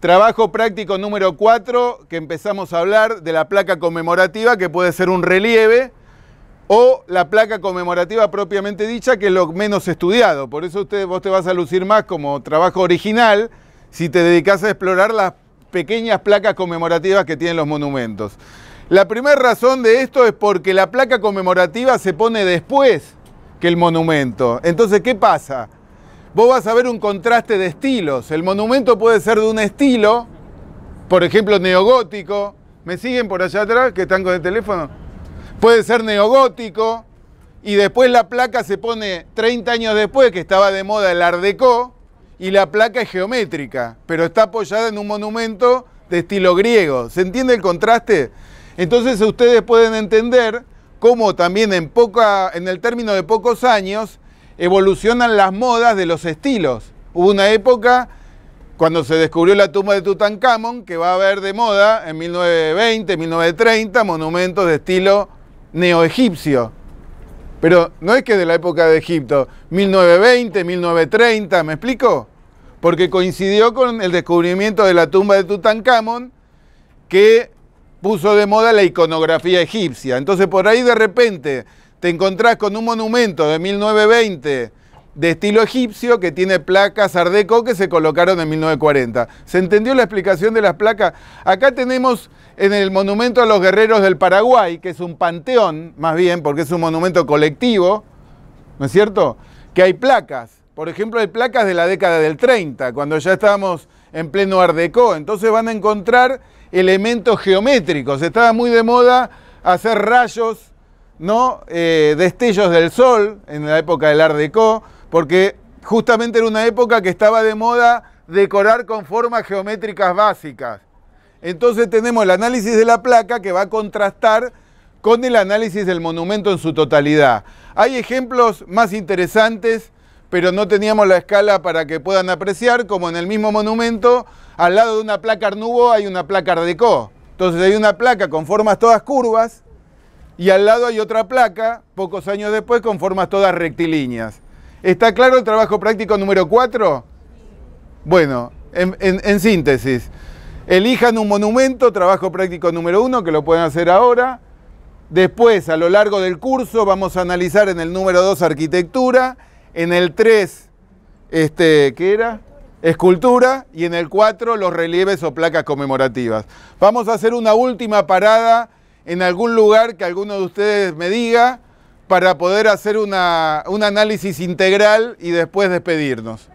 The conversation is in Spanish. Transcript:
Trabajo práctico número 4, que empezamos a hablar de la placa conmemorativa, que puede ser un relieve, o la placa conmemorativa propiamente dicha, que es lo menos estudiado. Por eso usted, vos te vas a lucir más como trabajo original si te dedicas a explorar las pequeñas placas conmemorativas que tienen los monumentos. La primera razón de esto es porque la placa conmemorativa se pone después que el monumento. Entonces, ¿qué pasa? vos vas a ver un contraste de estilos. El monumento puede ser de un estilo, por ejemplo, neogótico. ¿Me siguen por allá atrás que están con el teléfono? Puede ser neogótico y después la placa se pone 30 años después que estaba de moda el Art y la placa es geométrica, pero está apoyada en un monumento de estilo griego. ¿Se entiende el contraste? Entonces ustedes pueden entender cómo también en poca en el término de pocos años evolucionan las modas de los estilos. Hubo una época cuando se descubrió la tumba de Tutankamón, que va a haber de moda en 1920, 1930, monumentos de estilo neoegipcio. Pero no es que de la época de Egipto, 1920, 1930, ¿me explico? Porque coincidió con el descubrimiento de la tumba de Tutankamón, que puso de moda la iconografía egipcia. Entonces por ahí de repente te encontrás con un monumento de 1920 de estilo egipcio que tiene placas ardeco que se colocaron en 1940. ¿Se entendió la explicación de las placas? Acá tenemos en el Monumento a los Guerreros del Paraguay, que es un panteón, más bien, porque es un monumento colectivo, ¿no es cierto? Que hay placas. Por ejemplo, hay placas de la década del 30, cuando ya estábamos en pleno ardeco. Entonces van a encontrar elementos geométricos. Estaba muy de moda hacer rayos ¿no? Eh, destellos del sol en la época del Art porque justamente era una época que estaba de moda decorar con formas geométricas básicas. Entonces tenemos el análisis de la placa que va a contrastar con el análisis del monumento en su totalidad. Hay ejemplos más interesantes, pero no teníamos la escala para que puedan apreciar, como en el mismo monumento, al lado de una placa Arnubo hay una placa Art Entonces hay una placa con formas todas curvas, y al lado hay otra placa, pocos años después, con formas todas rectilíneas. ¿Está claro el trabajo práctico número 4? Bueno, en, síntesis, elijan un monumento, trabajo práctico número 1, que lo pueden hacer ahora. Después, a lo largo del curso, vamos a analizar en el número 2 arquitectura, en el 3, este, ¿qué era? Escultura y en el 4 los relieves o placas conmemorativas. Vamos a hacer una última parada en algún lugar que alguno de ustedes me diga para poder hacer una, un análisis integral y después despedirnos.